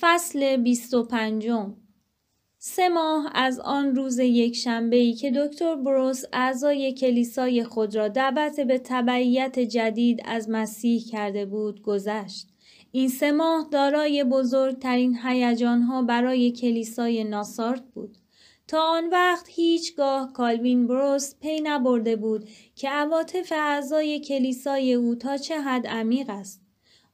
فصل 25 و سه ماه از آن روز یک شنبه که دکتر بروس اعضای کلیسای خود را دعوت به تبعیت جدید از مسیح کرده بود گذشت. این سه ماه دارای بزرگترین ها برای کلیسای ناسارت بود. تا آن وقت هیچگاه کالوین بروس پی نبرده بود که عواطف اعضای کلیسای او تا چه حد عمیق است.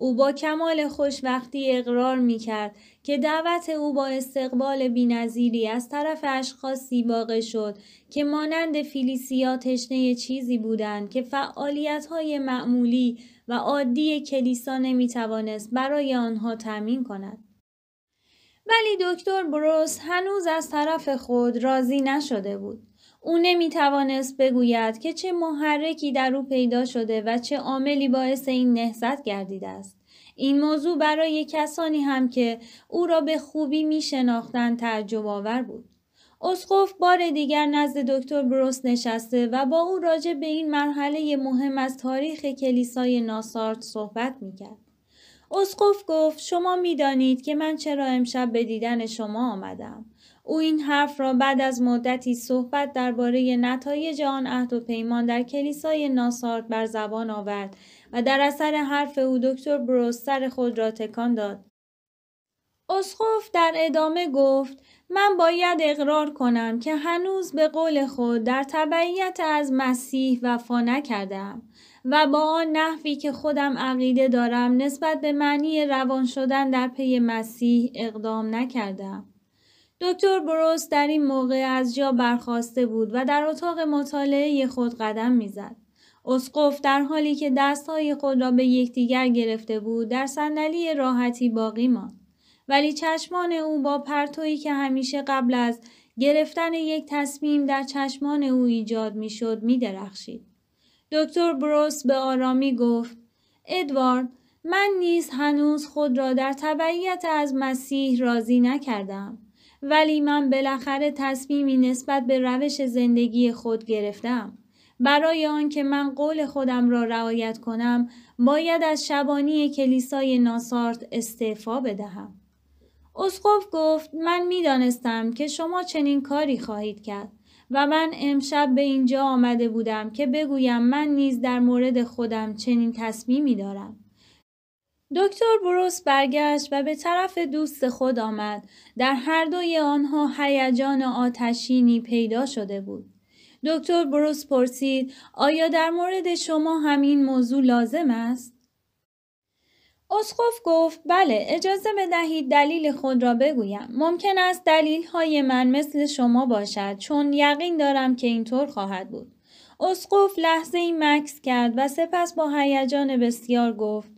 او با کمال وقتی اقرار می کرد که دعوت او با استقبال بینظیری از طرف اشخاصی واقع شد که مانند فیلیسیا تشنه چیزی بودند که فعالیت های معمولی و عادی کلیسا نمی توانست برای آنها تمین کند. ولی دکتر بروس هنوز از طرف خود راضی نشده بود. او نمی توانست بگوید که چه محرکی در او پیدا شده و چه عاملی باعث این نهضت گردیده است. این موضوع برای کسانی هم که او را به خوبی می شناختن تعجب آور بود. اسقف بار دیگر نزد دکتر بروس نشسته و با او راجع به این مرحله مهم از تاریخ کلیسای ناسارت صحبت کرد. اسقف گفت شما دانید که من چرا امشب به دیدن شما آمدم. او این حرف را بعد از مدتی صحبت درباره نتایج آن عهد و پیمان در کلیسای ناسارت بر زبان آورد و در اثر حرف او دکتر بروز سر خود را تکان داد. اسخوف در ادامه گفت من باید اقرار کنم که هنوز به قول خود در تبعیت از مسیح وفا نکردم و با آن نحوی که خودم عقیده دارم نسبت به معنی روان شدن در پی مسیح اقدام نکردم. دکتر بروز در این موقع از جا برخواسته بود و در اتاق مطالعه خود قدم میزد. اسقف در حالی که دستهای خود را به یکدیگر گرفته بود در صندلی راحتی باقی ماند ولی چشمان او با پرتویی که همیشه قبل از گرفتن یک تصمیم در چشمان او ایجاد میشد میدرخشید دکتر بروس به آرامی گفت ادوارد من نیز هنوز خود را در تبعیت از مسیح راضی نکردم ولی من بالاخره تصمیمی نسبت به روش زندگی خود گرفتم برای آنکه من قول خودم را رعایت کنم باید از شبانی کلیسای ناسارت استعفا بدهم اسقف گفت من میدانستم که شما چنین کاری خواهید کرد و من امشب به اینجا آمده بودم که بگویم من نیز در مورد خودم چنین تصمیمی دارم دکتر بروس برگشت و به طرف دوست خود آمد در هر دوی آنها هیجان آتشینی پیدا شده بود دکتر بروس پرسید آیا در مورد شما همین موضوع لازم است؟ اسقف گفت بله اجازه بدهید دلیل خود را بگویم ممکن است دلیل های من مثل شما باشد چون یقین دارم که اینطور خواهد بود اسقف لحظه این مکس کرد و سپس با هیجان بسیار گفت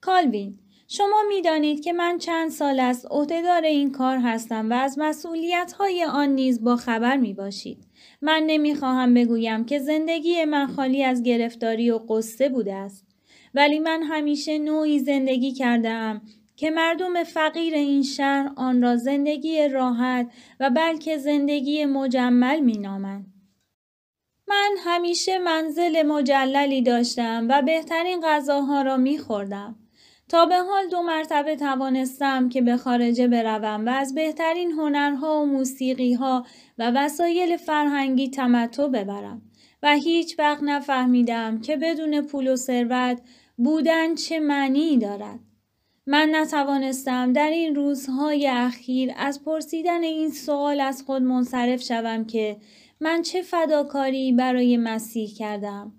کالوین شما میدانید که من چند سال است عهدهدار این کار هستم و از مسئولیت های آن نیز با خبر می باشید من نمیخواهم بگویم که زندگی من خالی از گرفتاری و قصه بوده است ولی من همیشه نوعی زندگی ام که مردم فقیر این شهر آن را زندگی راحت و بلکه زندگی مجمل مینامند من همیشه منزل مجللی داشتم و بهترین غذاها را میخوردم تا به حال دو مرتبه توانستم که به خارجه بروم و از بهترین هنرها و موسیقیها و وسایل فرهنگی تمتع ببرم و هیچ وقت نفهمیدم که بدون پول و ثروت بودن چه معنی دارد. من نتوانستم در این روزهای اخیر از پرسیدن این سوال از خود منصرف شوم که من چه فداکاری برای مسیح کردم.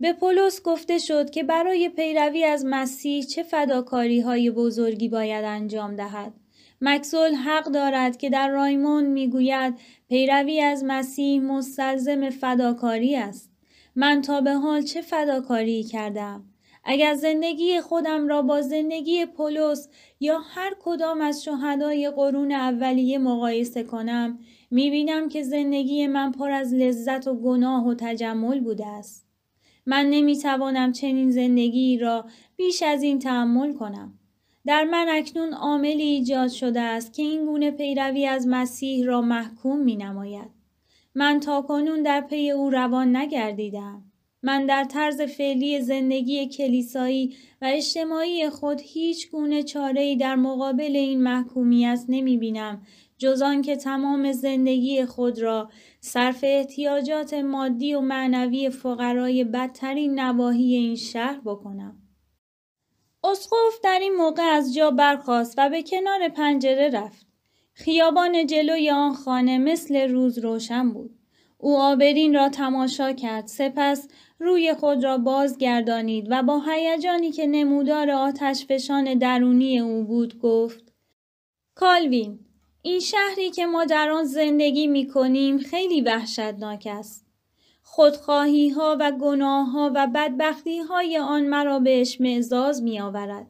به پولس گفته شد که برای پیروی از مسیح چه فداکاری های بزرگی باید انجام دهد. مکسول حق دارد که در رایمون میگوید پیروی از مسیح مستلزم فداکاری است. من تا به حال چه فداکاری کردم؟ اگر زندگی خودم را با زندگی پولس یا هر کدام از شهدای قرون اولیه مقایسه کنم بینم که زندگی من پر از لذت و گناه و تجمل بوده است من نمیتوانم چنین زندگی را بیش از این تحمل کنم. در من اکنون عاملی ایجاد شده است که این گونه پیروی از مسیح را محکوم می نماید. من تا کنون در پی او روان نگردیدم. من در طرز فعلی زندگی کلیسایی و اجتماعی خود هیچ گونه چاره در مقابل این محکومیت نمی بینم جز که تمام زندگی خود را صرف احتیاجات مادی و معنوی فقرای بدترین نواحی این شهر بکنم. اسقف در این موقع از جا برخاست و به کنار پنجره رفت. خیابان جلوی آن خانه مثل روز روشن بود. او آبرین را تماشا کرد سپس روی خود را بازگردانید و با هیجانی که نمودار آتش فشان درونی او بود گفت کالوین این شهری که ما در آن زندگی می کنیم خیلی وحشتناک است خودخواهی ها و گناه ها و بدبختی های آن مرا به اشمعزاز می آورد.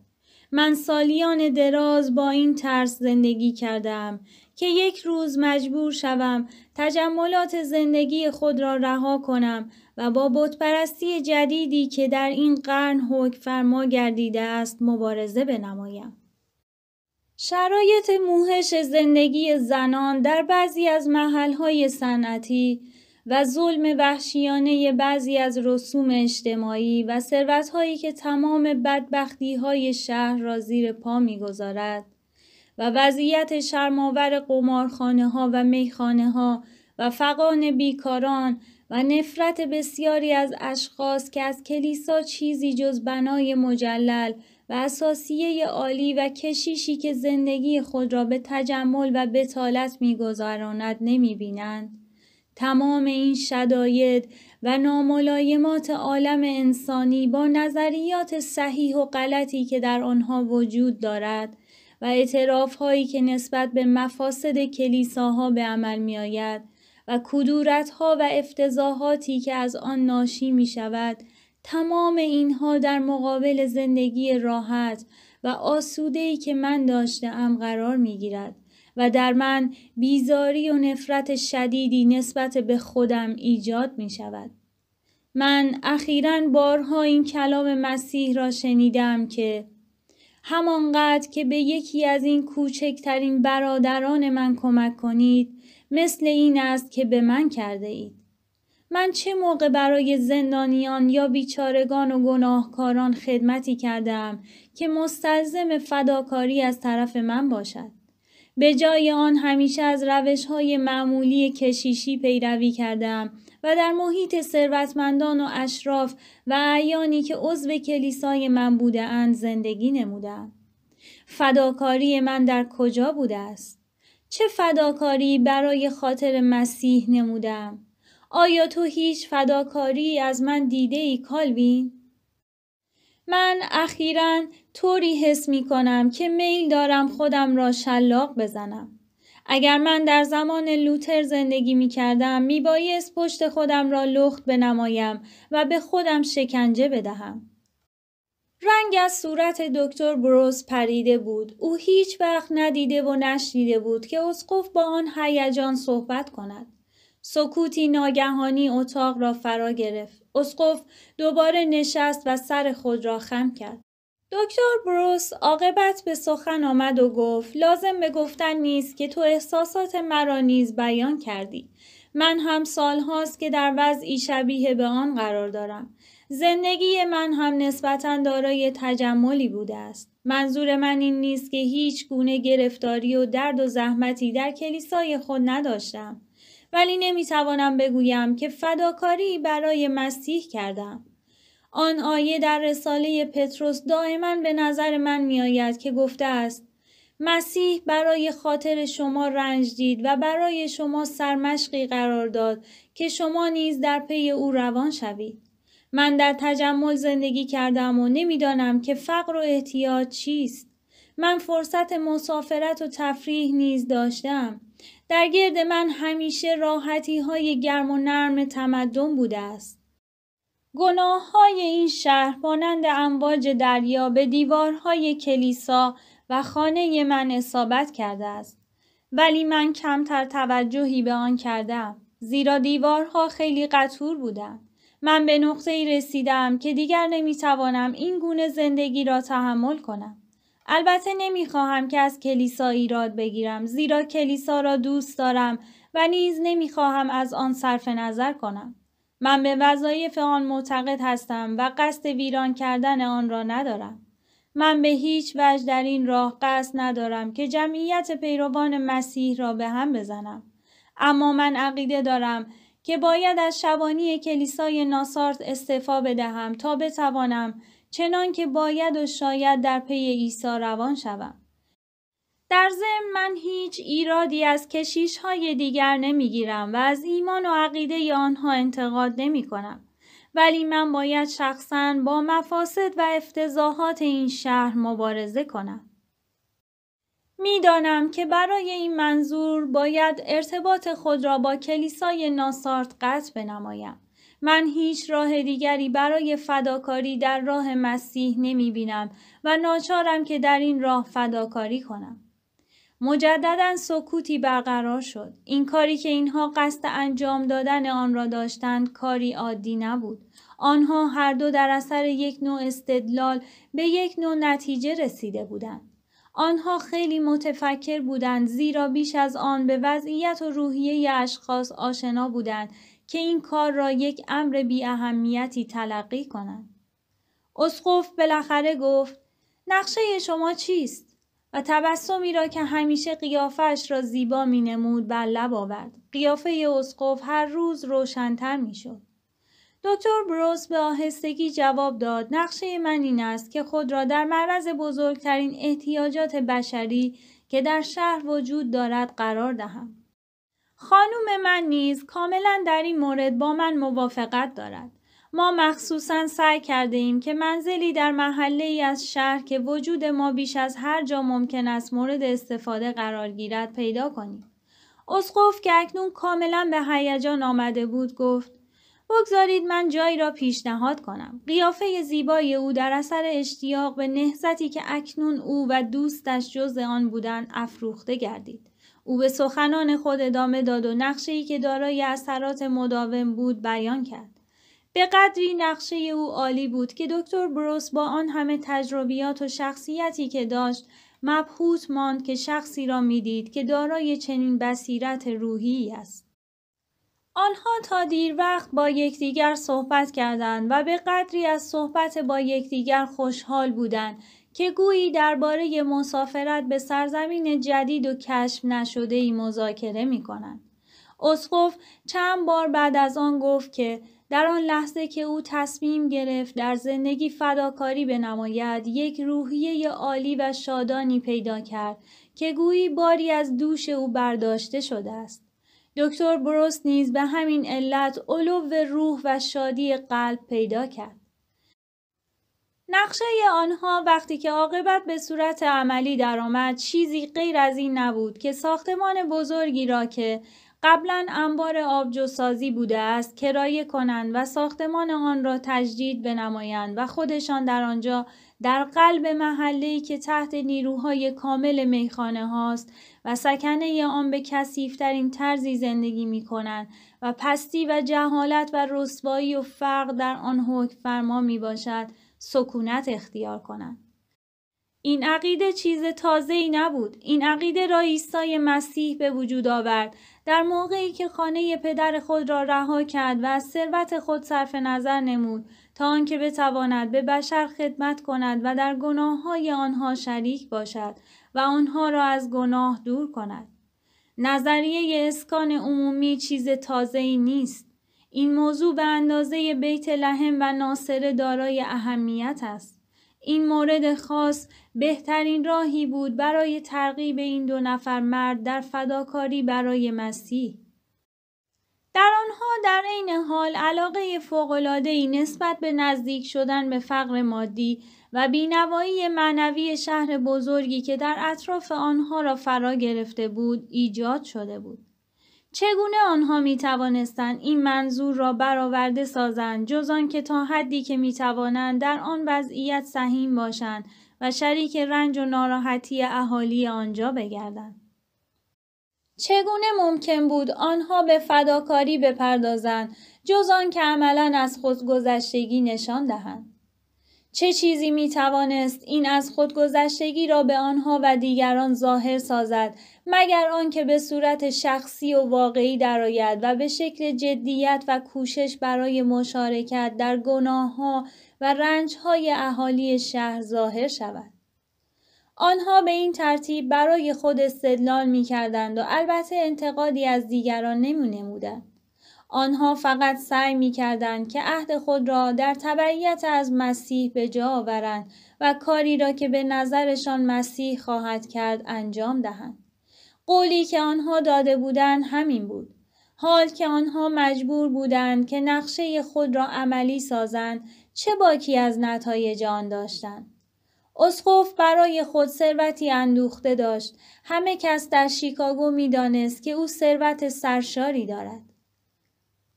من سالیان دراز با این ترس زندگی کردم که یک روز مجبور شوم تجملات زندگی خود را رها کنم و با بتپرستی جدیدی که در این قرن حکم فرما گردیده است مبارزه بنمایم. شرایط موهش زندگی زنان در بعضی از محلهای صنعتی و ظلم وحشیانه بعضی از رسوم اجتماعی و ثروتهایی که تمام بدبختی های شهر را زیر پا میگذارد و وضعیت شرماور قمارخانه ها و میخانه ها و فقان بیکاران و نفرت بسیاری از اشخاص که از کلیسا چیزی جز بنای مجلل و اساسیه عالی و کشیشی که زندگی خود را به تجمل و بتالت میگذراند نمیبینند تمام این شداید و ناملایمات عالم انسانی با نظریات صحیح و غلطی که در آنها وجود دارد و اعتراف هایی که نسبت به مفاسد کلیساها به عمل می آید و کدورت ها و افتضاحاتی که از آن ناشی می شود تمام اینها در مقابل زندگی راحت و آسوده که من داشته ام قرار می گیرد و در من بیزاری و نفرت شدیدی نسبت به خودم ایجاد می شود. من اخیرا بارها این کلام مسیح را شنیدم که همانقدر که به یکی از این کوچکترین برادران من کمک کنید مثل این است که به من کرده اید. من چه موقع برای زندانیان یا بیچارگان و گناهکاران خدمتی کردم که مستلزم فداکاری از طرف من باشد. به جای آن همیشه از روش های معمولی کشیشی پیروی کردم و در محیط ثروتمندان و اشراف و اعیانی که عضو کلیسای من بوده اند زندگی نمودم. فداکاری من در کجا بوده است؟ چه فداکاری برای خاطر مسیح نمودم؟ آیا تو هیچ فداکاری از من دیده ای کالوین؟ من اخیرا طوری حس می کنم که میل دارم خودم را شلاق بزنم. اگر من در زمان لوتر زندگی می کردم می بایست پشت خودم را لخت بنمایم و به خودم شکنجه بدهم. رنگ از صورت دکتر بروز پریده بود. او هیچ وقت ندیده و نشنیده بود که اسقف با آن هیجان صحبت کند. سکوتی ناگهانی اتاق را فرا گرفت. اسقف دوباره نشست و سر خود را خم کرد. دکتر بروس عاقبت به سخن آمد و گفت لازم به گفتن نیست که تو احساسات مرا نیز بیان کردی من هم سال هاست که در وضعی شبیه به آن قرار دارم زندگی من هم نسبتا دارای تجملی بوده است منظور من این نیست که هیچ گونه گرفتاری و درد و زحمتی در کلیسای خود نداشتم ولی نمیتوانم بگویم که فداکاری برای مسیح کردم آن آیه در رساله پتروس دائما به نظر من آید که گفته است مسیح برای خاطر شما رنج دید و برای شما سرمشقی قرار داد که شما نیز در پی او روان شوید. من در تجمل زندگی کردم و نمیدانم که فقر و احتیاط چیست. من فرصت مسافرت و تفریح نیز داشتم. در گرد من همیشه راحتی های گرم و نرم تمدن بوده است. های این شهر مانند امواج دریا به دیوارهای کلیسا و خانه من اصابت کرده است ولی من کمتر توجهی به آن کردم زیرا دیوارها خیلی قطور بودند من به نقطه رسیدم که دیگر نمیتوانم این گونه زندگی را تحمل کنم البته نمیخواهم که از کلیسا ایراد بگیرم زیرا کلیسا را دوست دارم و نیز نمیخواهم از آن صرف نظر کنم من به وظایف آن معتقد هستم و قصد ویران کردن آن را ندارم. من به هیچ وجه در این راه قصد ندارم که جمعیت پیروان مسیح را به هم بزنم. اما من عقیده دارم که باید از شبانی کلیسای ناسارت استعفا بدهم تا بتوانم چنان که باید و شاید در پی عیسی روان شوم. در ضمن من هیچ ایرادی از کشیش های دیگر نمیگیرم و از ایمان و عقیده آنها انتقاد نمی کنم. ولی من باید شخصا با مفاسد و افتضاحات این شهر مبارزه کنم. میدانم که برای این منظور باید ارتباط خود را با کلیسای ناسارت قطع بنمایم. من هیچ راه دیگری برای فداکاری در راه مسیح نمی بینم و ناچارم که در این راه فداکاری کنم. مجددا سکوتی برقرار شد این کاری که اینها قصد انجام دادن آن را داشتند کاری عادی نبود آنها هر دو در اثر یک نوع استدلال به یک نوع نتیجه رسیده بودند آنها خیلی متفکر بودند زیرا بیش از آن به وضعیت و روحیه اشخاص آشنا بودند که این کار را یک امر بی اهمیتی تلقی کنند اسقف بالاخره گفت نقشه شما چیست و تبسمی را که همیشه قیافش را زیبا می نمود بر لب آورد. قیافه اسقف هر روز روشنتر می شد. دکتر بروس به آهستگی جواب داد نقشه من این است که خود را در معرض بزرگترین احتیاجات بشری که در شهر وجود دارد قرار دهم. خانوم من نیز کاملا در این مورد با من موافقت دارد. ما مخصوصا سعی کرده ایم که منزلی در محله ای از شهر که وجود ما بیش از هر جا ممکن است مورد استفاده قرار گیرد پیدا کنیم. اسقف که اکنون کاملا به هیجان آمده بود گفت بگذارید من جایی را پیشنهاد کنم. قیافه زیبای او در اثر اشتیاق به نهزتی که اکنون او و دوستش جز آن بودند افروخته گردید. او به سخنان خود ادامه داد و نقشه‌ای که دارای اثرات مداوم بود بیان کرد. به قدری نقشه او عالی بود که دکتر بروس با آن همه تجربیات و شخصیتی که داشت مبهوت ماند که شخصی را میدید که دارای چنین بصیرت روحی است. آنها تا دیر وقت با یکدیگر صحبت کردند و به قدری از صحبت با یکدیگر خوشحال بودند که گویی درباره مسافرت به سرزمین جدید و کشف نشده ای مذاکره می کنند. اسقف چند بار بعد از آن گفت که در آن لحظه که او تصمیم گرفت در زندگی فداکاری نماید یک روحیه عالی و شادانی پیدا کرد که گویی باری از دوش او برداشته شده است دکتر بروس نیز به همین علت علو روح و شادی قلب پیدا کرد نقشه آنها وقتی که عاقبت به صورت عملی درآمد چیزی غیر از این نبود که ساختمان بزرگی را که قبلا انبار آبجوسازی بوده است کرایه کنند و ساختمان آن را تجدید بنمایند و خودشان در آنجا در قلب محله‌ای که تحت نیروهای کامل میخانه هاست و سکنه آن به کثیف‌ترین طرزی زندگی می کنند و پستی و جهالت و رسوایی و فقر در آن حکم فرما می باشد سکونت اختیار کنند. این عقیده چیز تازه‌ای نبود. این عقیده را عیسی مسیح به وجود آورد در موقعی که خانه پدر خود را رها کرد و از ثروت خود صرف نظر نمود تا آنکه بتواند به بشر خدمت کند و در گناه های آنها شریک باشد و آنها را از گناه دور کند. نظریه اسکان عمومی چیز تازه‌ای نیست. این موضوع به اندازه بیت لحم و ناصر دارای اهمیت است. این مورد خاص بهترین راهی بود برای ترغیب این دو نفر مرد در فداکاری برای مسیح. در آنها در عین حال علاقه ای نسبت به نزدیک شدن به فقر مادی و بینوایی معنوی شهر بزرگی که در اطراف آنها را فرا گرفته بود ایجاد شده بود. چگونه آنها می توانستند این منظور را برآورده سازند جز آنکه تا حدی که می توانند در آن وضعیت سهیم باشند و شریک رنج و ناراحتی اهالی آنجا بگردند چگونه ممکن بود آنها به فداکاری بپردازند جز آنکه عملا از خودگذشتگی نشان دهند چه چیزی می توانست این از خودگذشتگی را به آنها و دیگران ظاهر سازد مگر آنکه به صورت شخصی و واقعی درآید و به شکل جدیت و کوشش برای مشارکت در گناه ها و رنج های اهالی شهر ظاهر شود آنها به این ترتیب برای خود استدلال می کردند و البته انتقادی از دیگران نمی نمودند. آنها فقط سعی می که عهد خود را در تبعیت از مسیح به جا آورند و کاری را که به نظرشان مسیح خواهد کرد انجام دهند. قولی که آنها داده بودند همین بود. حال که آنها مجبور بودند که نقشه خود را عملی سازند چه باکی از نتایج آن داشتند. اسقف برای خود ثروتی اندوخته داشت همه کس در شیکاگو میدانست که او ثروت سرشاری دارد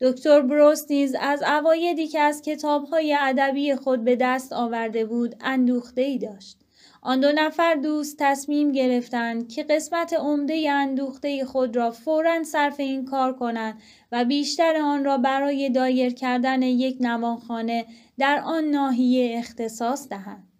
دکتر بروس نیز از اوایدی که از کتابهای ادبی خود به دست آورده بود اندوخته ای داشت. آن دو نفر دوست تصمیم گرفتند که قسمت عمده اندوخته خود را فورا صرف این کار کنند و بیشتر آن را برای دایر کردن یک نمانخانه در آن ناحیه اختصاص دهند.